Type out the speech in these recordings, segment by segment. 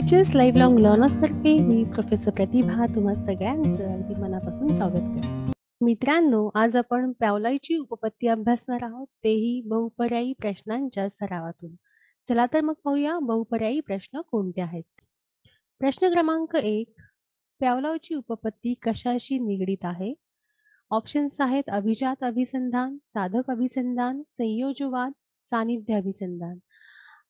Teachers life long लर्नर्सतर्फे मी professor Pratibha तुम्हा सगळ्यांचं अगदी मनापासून स्वागत करते मित्रांनो आज आपण प्यावलाईची उपपत्ती अभ्यासणार आहोत तेही बहुपर्यायी प्रश्नांच्या सरावातून चला तर मग पाहूया बहुपर्यायी प्रश्न कोणते आहेत प्रश्न क्रमांक एक प्यावलावची उपपत्ती कशाशी निगडीत आहे ऑप्शन्स आहेत अभिजात अभिसंधान साधक अभिसंधान संयोजवाद सानिध्य अभिसंधान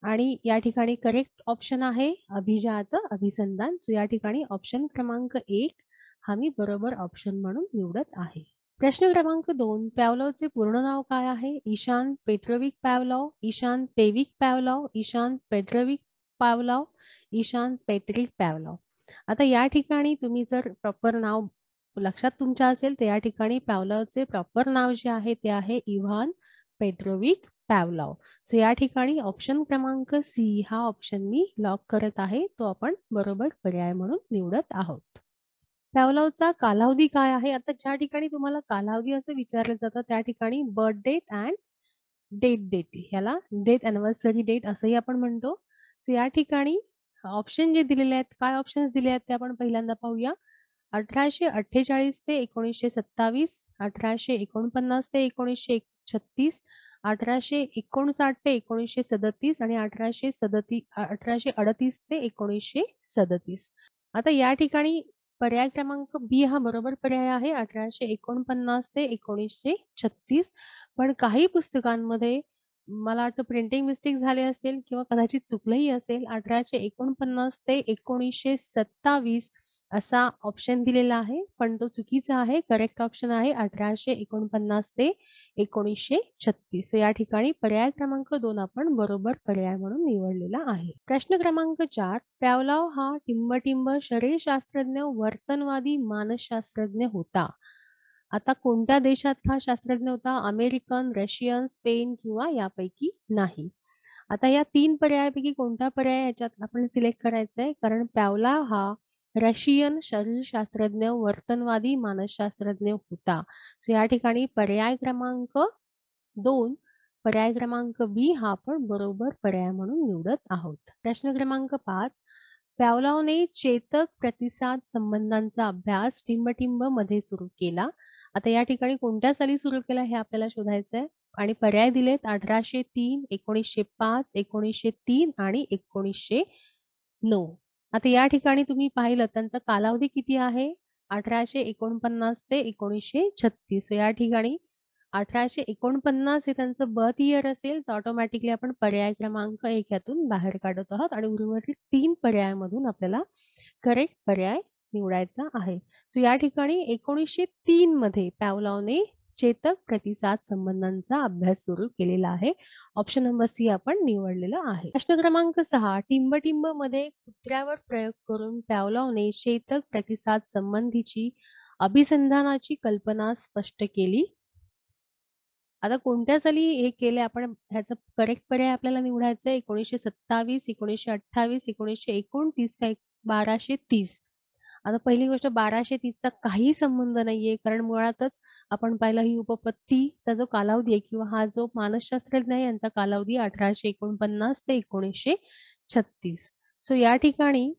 आणि या ठिकाणी करेक्ट ऑप्शन आहे अभिजात अभिसंधान सो या ठिकाणी ऑप्शन क्रमांक एक हा मी बरोबर ऑप्शन म्हणून निवडत आहे प्रश्न क्रमांक दोन पॅवलॉचे पूर्ण नाव काय आहे Ishan Petrovic Pavlov Ishan Pevic Pavlov Ishan Petrovic Pavlov Ishan Petric Pavlov आता या ठिकाणी तुम्ही जर प्रॉपर नाव लक्षात तुमच्या असेल तर या ठिकाणी पॅवलॉचे प्रॉपर नाव जे आहे ते आहे इव्हान पेट्रोविक पॅवलाव सो या ठिकाणी ऑप्शन क्रमांक सी हा ऑप्शन मी लॉक करत आहे तो आपण बरोबर पर्याय म्हणून निवडत आहोत पॅवलावचा कालावधी काय आहे आता ज्या ठिकाणी तुम्हाला कालावधी असं विचारलं जातं त्या ठिकाणी birth date and date date ह्याला डेट अनिव्हर्सरी डेट असंही आपण म्हणतो सो या ठिकाणी ऑप्शन जे दिलेले आहेत काय ऑप्शन्स दिले आहेत ते आपण पहिल्यांदा पाहूया अठराशे अठ्ठेचाळीस ते एकोणीसशे सत्तावीस अठराशे एकोणपन्नास ते एकोणीसशे छत्तीस अठराशे एकोणसाठ ते एकोणीसशे सदतीस आणि अठराशे सदती अठराशे अडतीस ते एकोणीसशे सदतीस आता या ठिकाणी पर्याय क्रमांक बी हा बरोबर पर्याय आहे अठराशे एकोणपन्नास ते एकोणीसशे छत्तीस पण काही पुस्तकांमध्ये मला वाटतं प्रिंटिंग मिस्टेक झाले असेल किंवा कदाचित चुकलंही असेल अठराशे एकोणपन्नास ते एकोणीसशे सत्तावीस असा ऑप्शन दिलेला आहे पण तो चुकीचा आहे करेक्ट ऑप्शन आहे अठराशे एकोणपन्नास ते एकोणीसशे छत्तीस या ठिकाणी पर्याय क्रमांक दोन आपण बरोबर पर्याय म्हणून निवडलेला आहे प्रश्न क्रमांक चार प्यावलाव हा टिंबटिंब शरीरशास्त्रज्ञ वर्तनवादी मानसशास्त्रज्ञ होता आता कोणत्या देशात हा शास्त्रज्ञ होता अमेरिकन रशियन स्पेन किंवा यापैकी नाही आता या तीन पर्यायापैकी कोणता पर्याय याच्यात आपण सिलेक्ट करायचा आहे कारण प्यावलाव हा रशियन शरीरशास्त्रज्ञ वर्तनवादी मानसशास्त्रज्ञ होता सो या ठिकाणी पर्याय क्रमांक दोन पर्याय क्रमांक बी हा आपण बरोबर पर्याय म्हणून निवडत आहोत प्रश्न क्रमांक पाच पॅवलावने चेतक प्रतिसाद संबंधांचा अभ्यास टिंबटिंब मध्ये सुरू केला आता या ठिकाणी कोणत्या साली सुरू केला हे आपल्याला शोधायचं आहे आणि पर्याय दिलेत अठराशे तीन एकोणीसशे पाच एकोणीसशे तीन आणि एकोणीसशे नऊ आता या ठिकाणी तुम्ही पाहिलं त्यांचा कालावधी किती आहे अठराशे एकोणपन्नास ते एकोणीसशे छत्तीस या ठिकाणी अठराशे एकोणपन्नास हे त्यांचं बर्थ इयर असेल तर ऑटोमॅटिकली आपण पर्याय क्रमांक एक ह्यातून बाहेर काढत आहोत आणि उर्वरित तीन पर्यायामधून आपल्याला करेक्ट पर्याय निवडायचा आहे सो या ठिकाणी एकोणीसशे तीन मध्ये पॅवलावने चेतक प्रतिसाद संबंधांचा अभ्यास सुरू केलेला आहे ऑप्शन नंबर सी आपण निवडलेला आहे प्रश्न क्रमांक सहा टिंबटिंब मध्ये कुत्र्यावर प्रयोग करून पॅवलावने चेतक प्रतिसाद संबंधीची अभिसंधानाची कल्पना स्पष्ट केली आता कोणत्या साली हे केले आपण ह्याचा करेक्ट पर्याय आपल्याला निवडायचा आहे एकोणीसशे सत्तावीस एकोणीसशे अठ्ठावीस एकोणीसशे एकोणतीस का बाराशे तीस आता पहिली गोष्ट बाराशे तीसचा काही संबंध नाहीये कारण मुळातच आपण पाहिलं ही उपपत्तीचा जो कालावधी आहे किंवा हा जो मानसशास्त्रज्ञ आहे यांचा कालावधी अठराशे एकोणपन्नास ते एकोणीसशे छत्तीस सो या ठिकाणी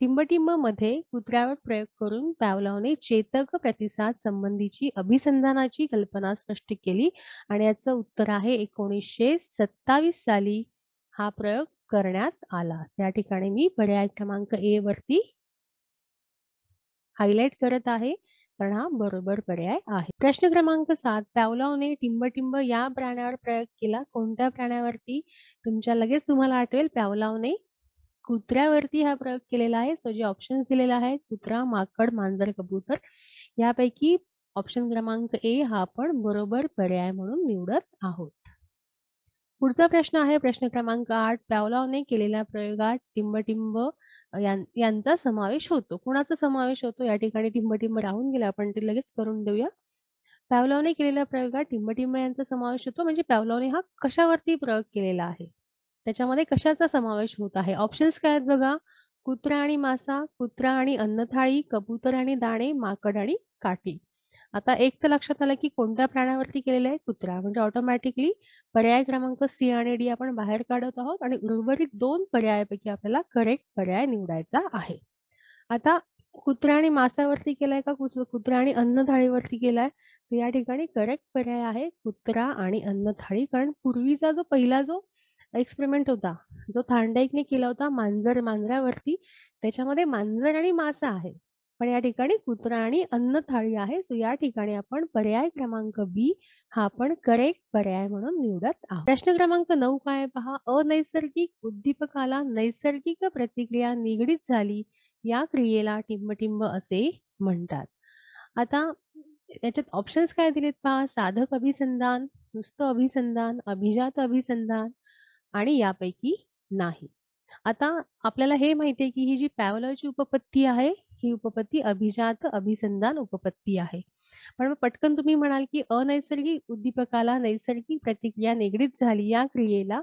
टिंबटिंब मध्ये कुत्र्यावर प्रयोग करून पॅवलावने चेतक प्रतिसाद संबंधीची अभिसंधानाची कल्पना स्पष्ट केली आणि याचं उत्तर आहे एकोणीसशे सत्तावीस साली हा प्रयोग करण्यात आला या ठिकाणी मी पर्याय क्रमांक ए वरती हायलाइट करत आहे कारण हा बरोबर पर्याय आहे प्रश्न क्रमांक सात टिंब टिंबटिंब या प्राण्यावर प्रयोग केला कोणत्या प्राण्यावरती तुमच्या लगेच तुम्हाला आठवेल पॅवलावने कुत्र्यावरती हा प्रयोग केलेला आहे सो जे ऑप्शन दिलेला आहे कुत्रा माकड मांजर कबूतर यापैकी ऑप्शन क्रमांक ए हा आपण बरोबर पर्याय म्हणून निवडत आहोत पुढचा प्रश्न आहे प्रश्न क्रमांक आठ पॅवलावने केलेल्या प्रयोगात टिंबटिंब यांचा समावेश होतो. कुणाचा समावेश होतो? या ठिकाणी टिंबटिंब राहून गेला आपण ते लगेच करून देऊया. पॅवलावने केलेल्या प्रयोगात टिंबटिंब यांचा समावेश होतो म्हणजे पॅवलावने हा कशावरती प्रयोग केलेला आहे? त्याच्यामध्ये कशाचा समावेश होत आहे? ऑप्शन्स काय आहेत बघा. कुत्रा आणि मासा, कुत्रा आणि अन्नथाळी, कबूतर आणि दाणे, माकड आणि काठी. आता एक तर लक्षात आलं की कोणत्या प्राण्यावरती केलेलं आहे कुत्रा म्हणजे ऑटोमॅटिकली पर्याय क्रमांक सी आणि डी आपण बाहेर काढत आहोत आणि उर्वरित दोन पर्यायापैकी आपल्याला करेक्ट पर्याय निवडायचा आहे आता कुत्रा आणि मासावरती केलाय का कुत्रा आणि अन्नथाळीवरती केलाय तर या ठिकाणी करेक्ट पर्याय आहे कुत्रा आणि अन्नथाळी कारण पूर्वीचा जो पहिला जो एक्सपेरिमेंट होता जो थांडाईकने केला होता मांजर मांजरावरती त्याच्यामध्ये मांजर आणि मासा आहे पण या ठिकाणी कुत्रा आणि अन्न थाळी आहे सो या ठिकाणी आपण पर्याय क्रमांक बी हा आपण करेक्ट पर्याय म्हणून निवडत आहोत प्रश्न क्रमांक नऊ काय पहा अनैसर्गिक उद्दीपकाला नैसर्गिक प्रतिक्रिया निगडीत झाली या क्रियेला टिंबटिंब असे म्हणतात आता याच्यात ऑप्शन्स काय दिलेत पहा साधक अभिसंधान नुसतं अभिसंधान अभिजात अभिसंधान आणि यापैकी नाही आता आपल्याला हे माहिती आहे की ही जी पॅवलॉजी उपपत्ती आहे ही उपपत्ती अभिजात अभिसंधान उपपत्ती आहे पण पटकन तुम्ही म्हणाल की अनैसर्गिक उद्दीपकाला नैसर्गिक प्रतिक्रिया निगडीत झाली या क्रियेला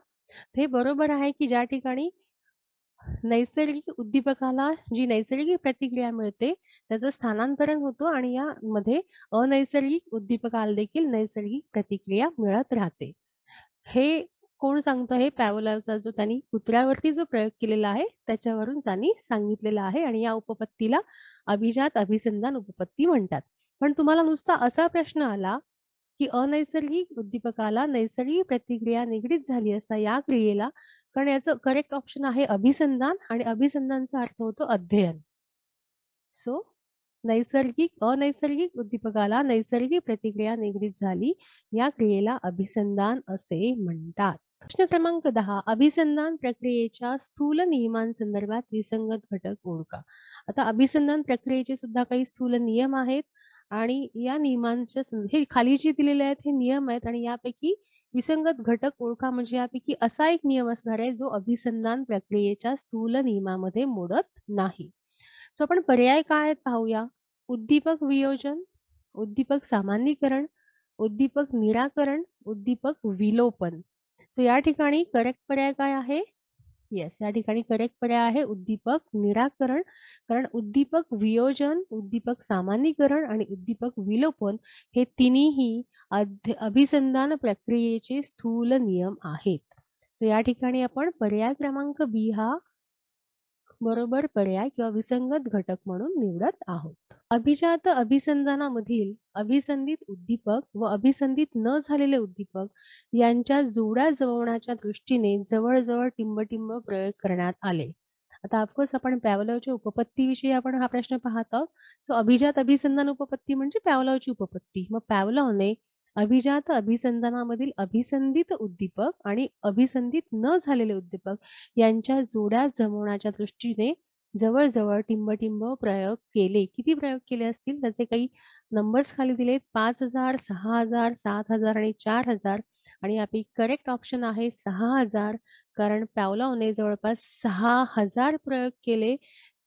हे बरोबर आहे की ज्या ठिकाणी नैसर्गिक उद्दीपकाला जी नैसर्गिक प्रतिक्रिया मिळते त्याचं स्थानांतरण होतो आणि यामध्ये अनैसर्गिक उद्दीपकाला देखील नैसर्गिक प्रतिक्रिया मिळत राहते हे कोण सांगतो हे पॅवलाचा जो त्यांनी कुत्र्यावरती जो प्रयोग केलेला आहे त्याच्यावरून त्यांनी सांगितलेला आहे आणि या उपपत्तीला अभिजात अभिसंधान उपपत्ती म्हणतात पण तुम्हाला नुसता असा प्रश्न आला की अनैसर्गिक उद्दीपकाला नैसर्गिक प्रतिक्रिया निगडीत झाली असता या क्रियेला कारण याचं करेक्ट ऑप्शन आहे अभिसंधान आणि अभिसंधानचा अर्थ होतो अध्ययन सो नैसर्गिक अनैसर्गिक उद्दीपकाला नैसर्गिक प्रतिक्रिया निगडीत झाली या क्रियेला अभिसंधान असे म्हणतात प्रश्न क्रमांक दहा अभिसंधान प्रक्रियेच्या स्थूल नियमांसंदर्भात विसंगत घटक ओळखा आता अभिसंधान प्रक्रियेचे सुद्धा काही स्थूल नियम आहेत आणि या नियमांच्या हे खाली जे दिलेले आहेत हे नियम आहेत आणि यापैकी विसंगत घटक ओळखा म्हणजे यापैकी असा एक नियम असणार आहे जो अभिसंधान प्रक्रियेच्या स्थूल नियमामध्ये मोडत नाही सो आपण पर्याय काय आहेत पाहूया उद्दीपक वियोजन उद्दीपक सामान्यीकरण उद्दीपक निराकरण उद्दीपक विलोपन सो या ठिकाणी करेक्ट पर्याय काय आहे येस या ठिकाणी करेक्ट पर्याय आहे उद्दीपक निराकरण कारण उद्दीपक वियोजन उद्दीपक सामान्यीकरण आणि उद्दीपक विलोपन हे तिन्ही अभिसंधान प्रक्रियेचे स्थूल नियम आहेत सो या ठिकाणी आपण पर्याय क्रमांक बी हा बरोबर पर्याय किंवा विसंगत घटक म्हणून निवडत आहोत अभिजात अभिसंधानामधील अभिसंधित उद्दीपक व अभिसंधित न झालेले उद्दीपक यांच्या जोड्या जमवण्याच्या दृष्टीने जवळजवळ टिंबटिंब प्रयोग करण्यात आले आता ऑफकोर्स आपण पॅवलावच्या उपपत्तीविषयी आपण हा प्रश्न पाहत आहोत सो अभिजात अभिसंधान उपपत्ती म्हणजे पॅवलॉची उपपत्ती मग पॅवलावने अभिजात अभिसंधानामधील अभिसंधित उद्दीपक आणि अभिसंधित न झालेले उद्दीपक यांच्या जोड्या जमवण्याच्या दृष्टीने जवळजवळ टिंब टिंबटिंब प्रयोग केले. किती प्रयोग केले असतील? त्याचे काही नंबर्स खाली दिलेत हजार सात हजार आणि चार हजार आणि यापैकी करेक्ट ऑप्शन आहे सहा हजार कारण पावलोवने जवळपास सहा हजार प्रयोग केले.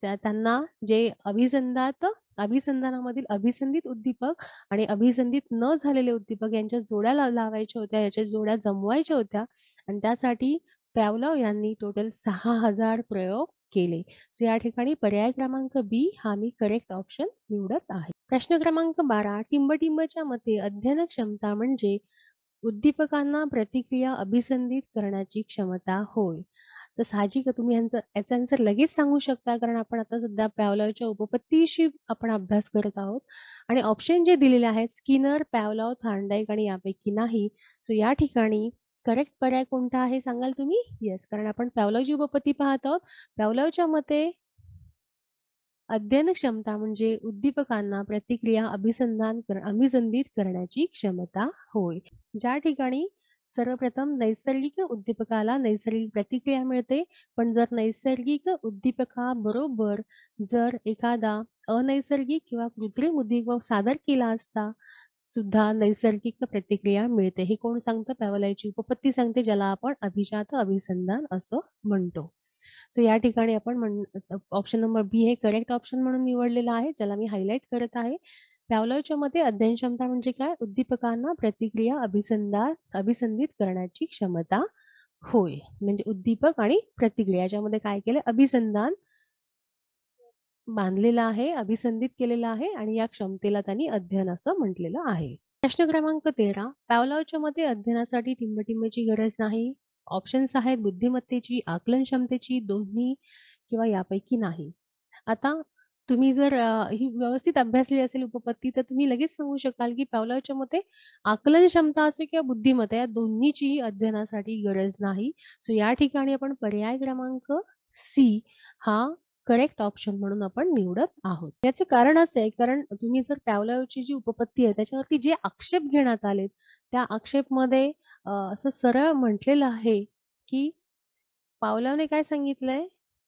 त्या त्यांना जे अभिसंधात अभिसंधानामधील अभिसंदित उद्दीपक आणि अभिसंदित न झालेले उद्दीपक यांच्या जोड्या लावायच्या होत्या याच्या जोड्या जमवायच्या होत्या आणि त्यासाठी पॅवलाव यांनी टोटल सहा हजार प्रयोग केले. सो या ठिकाणी पर्याय क्रमांक बी हा मी करेक्ट ऑप्शन निवडत आहे. प्रश्न क्रमांक बारा टिंबटिंबच्या मते अध्ययन क्षमता म्हणजे उद्दीपकांना प्रतिक्रिया अभिसंधित करण्याची क्षमता होय. तर साहजिक तुम्ही यांचं याचा आन्सर लगेच सांगू शकता कारण आपण आता सध्या पॅवलावच्या उपपत्तीशी आपण अभ्यास करत आहोत आणि ऑप्शन जे दिलेले आहेत स्किनर पॅवलाव थांडाईक आणि यापैकी नाही सो या ठिकाणी करेक्ट पर्याय कोणता आहे सांगाल तुम्ही येस कारण आपण पॅवलॉजी उपपत्ती पाहत आहोत पॅवलवच्या मते अध्ययन क्षमता म्हणजे उद्दीपकांना प्रतिक्रिया अभिसंधान कर अभिसंधित करण्याची क्षमता होय ज्या ठिकाणी सर्वप्रथम नैसर्गिक उद्दीपकाला नैसर्गिक प्रतिक्रिया मिळते पण जर नैसर्गिक उद्दीपका बरोबर जर एखादा अनैसर्गिक किंवा कृत्रिम उद्दीपक सादर केला असता सुद्धा नैसर्गिक प्रतिक्रिया मिळते हे कोण सांगतं पॅवलायची उपपत्ती सांगते ज्याला आपण अभिजात अभिसंधान असं म्हणतो सो या ठिकाणी आपण म्हण ऑप्शन नंबर बी हे करेक्ट ऑप्शन म्हणून निवडलेलं आहे ज्याला मी हायलाइट करत आहे पॅवलॉयच्या मध्ये अध्ययन क्षमता म्हणजे काय उद्दीपकांना प्रतिक्रिया अभिसंधान अभिसंधित करण्याची क्षमता होय म्हणजे उद्दीपक आणि प्रतिक्रिया ज्यामध्ये काय केलं अभिसंधान बांधलेला आहे अभिसंधित केलेला आहे आणि या क्षमतेला त्यांनी अध्ययन असं म्हटलेलं आहे प्रश्न क्रमांक तेरा पॅवलावच्या मते अध्ययनासाठी टिंबटिंबची गरज नाही ऑप्शन्स आहेत बुद्धिमत्तेची आकलन क्षमतेची दोन्ही किंवा यापैकी नाही आता तुम्ही जर ही व्यवस्थित अभ्यासली असेल उपपत्ती तर तुम्ही लगेच सांगू शकाल की पावलावच्या मते आकलन क्षमता असो किंवा बुद्धिमत्ता या दोन्हीचीही अध्ययनासाठी गरज नाही सो या ठिकाणी आपण पर्याय क्रमांक सी हा करेक्ट ऑप्शन म्हणून आपण निवडत आहोत याचे कारण असं आहे कारण तुम्ही जर पॅवलावची जी उपपत्ती आहे त्याच्यावरती जे आक्षेप घेण्यात आलेत त्या आक्षेपमध्ये असं सरळ म्हटलेलं आहे की पावलावने काय सांगितलंय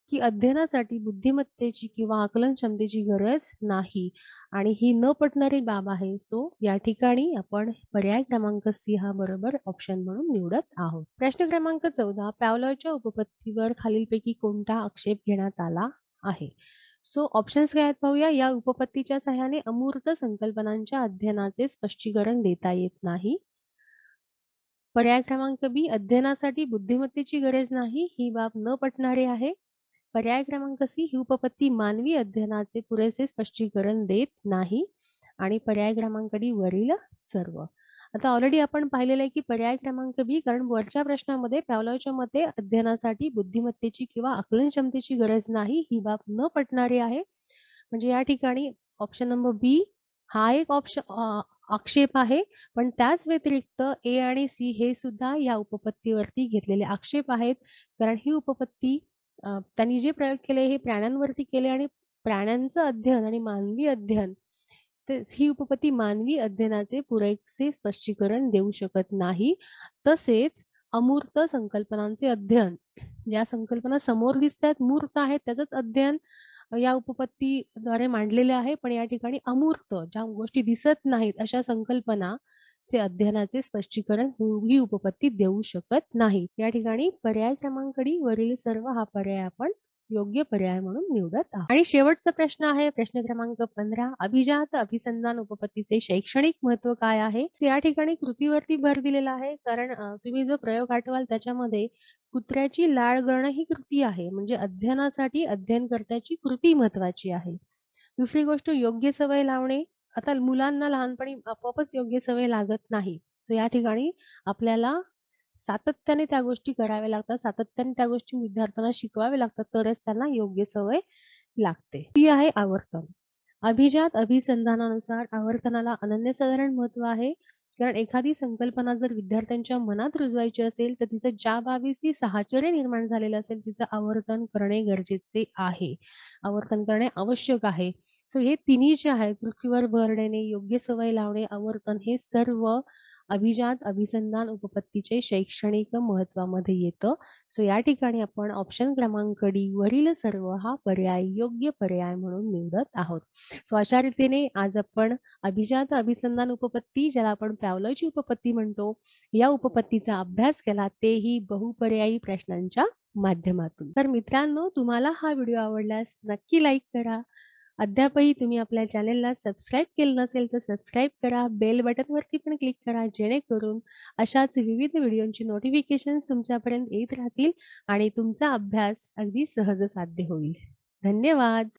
की अध्ययनासाठी बुद्धिमत्तेची किंवा आकलन क्षमतेची गरज नाही आणि ही न पटणारी बाब आहे सो या ठिकाणी आपण पर्याय क्रमांक सी हा बरोबर ऑप्शन म्हणून निवडत आहोत प्रश्न क्रमांक चौदा पावलावच्या उपपत्तीवर खालीलपैकी कोणता आक्षेप घेण्यात आला आहे. सो ऑप्शन्स काय आहेत पाहूया. या उपपत्तीच्या सहाय्याने अमूर्त संकल्पनांच्या अध्ययनाचे स्पष्टीकरण देता येत नाही. पर्याय क्रमांक बी अध्ययनासाठी बुद्धिमत्तेची गरज नाही ही बाब न पटणारे आहे. पर्याय क्रमांक सी ही उपपत्ती मानवी अध्ययनाचे पुरेसे स्पष्टीकरण देत नाही आणि पर्याय क्रमांक डी वरील सर्व आता ऑलरेडी आपण पाहिलेलं आहे की पर्याय क्रमांक बी कारण वरच्या प्रश्नामध्ये पॅवलॉच्या मते अध्ययनासाठी बुद्धिमत्तेची किंवा आकलन क्षमतेची गरज नाही ही बाब न पटणारी आहे म्हणजे या ठिकाणी ऑप्शन नंबर बी हा एक ऑप्शन आक्षेप आहे पण त्याच व्यतिरिक्त ए आणि सी हे सुद्धा या उपपत्तीवरती घेतलेले आक्षेप आहेत कारण ही उपपत्ती त्यांनी जे प्रयोग केले हे प्राण्यांवरती केले आणि प्राण्यांचं अध्ययन आणि मानवी अध्ययन ही उपपत्ती मानवी अध्ययनाचे पुरेसे स्पष्टीकरण देऊ शकत नाही तसेच अमूर्त संकल्पनांचे अध्ययन ज्या संकल्पना समोर दिसत आहेत मूर्त आहेत त्याच अध्ययन या उपपत्तीद्वारे मांडलेले आहे पण या ठिकाणी अमूर्त ज्या गोष्टी दिसत नाहीत अशा संकल्पना चे अध्ययनाचे स्पष्टीकरण ही उपपत्ती देऊ शकत नाही या ठिकाणी पर्याय क्रमांकडी वरील सर्व हा पर्याय आपण योग्य पर्याय म्हणून निवडत आहोत आणि शेवटचा प्रश्न आहे प्रश्न क्रमांक पंधरा अभिजात अभिसंधान उपपत्तीचे शैक्षणिक महत्व काय आहे या ठिकाणी कृतीवरती भर दिलेला आहे कारण तुम्ही जो प्रयोग आठवाल त्याच्यामध्ये कुत्र्याची लाळ ही कृती आहे म्हणजे अध्ययनासाठी अध्ययनकर्त्याची कृती महत्वाची आहे दुसरी गोष्ट योग्य सवय लावणे आता मुलांना लहानपणी आपोआपच योग्य सवय लागत नाही सो या ठिकाणी आपल्याला सातत्याने त्या गोष्टी कराव्या लागतात सातत्याने त्या गोष्टी विद्यार्थ्यांना शिकवावे लागतात तरच त्यांना योग्य सवय लागते ती आहे आवर्तन अभिजात अभिसंधानानुसार आवर्तनाला अनन्यसाधारण महत्व आहे कारण एखादी संकल्पना जर विद्यार्थ्यांच्या मनात रुजवायची असेल तर तिचं ज्या बाबीशी साहचर्य निर्माण झालेलं असेल तिचं आवर्तन करणे गरजेचे आहे आवर्तन करणे आवश्यक आहे सो हे तिन्ही जे आहे पृथ्वीवर देणे योग्य सवय लावणे आवर्तन हे सर्व अभिजात अभिसंधान उपपत्तीचे शैक्षणिक महत्वामध्ये येतं सो या ठिकाणी आपण ऑप्शन क्रमांक डी वरील सर्व हा पर्याय योग्य पर्याय म्हणून निवडत आहोत सो अशा रीतीने आज आपण अभिजात अभिसंधान उपपत्ती ज्याला आपण पॅवलॉजी उपपत्ती म्हणतो या उपपत्तीचा अभ्यास केला तेही बहुपर्यायी प्रश्नांच्या माध्यमातून तर मित्रांनो तुम्हाला हा व्हिडिओ आवडल्यास नक्की लाईक करा अद्यापही तुम्ही आपल्या चॅनेलला सबस्क्राईब केलं नसेल तर सबस्क्राईब करा बेल बटनवरती पण क्लिक करा जेणेकरून अशाच विविध व्हिडिओंची नोटिफिकेशन्स तुमच्यापर्यंत येत राहतील आणि तुमचा अभ्यास अगदी सहज साध्य होईल धन्यवाद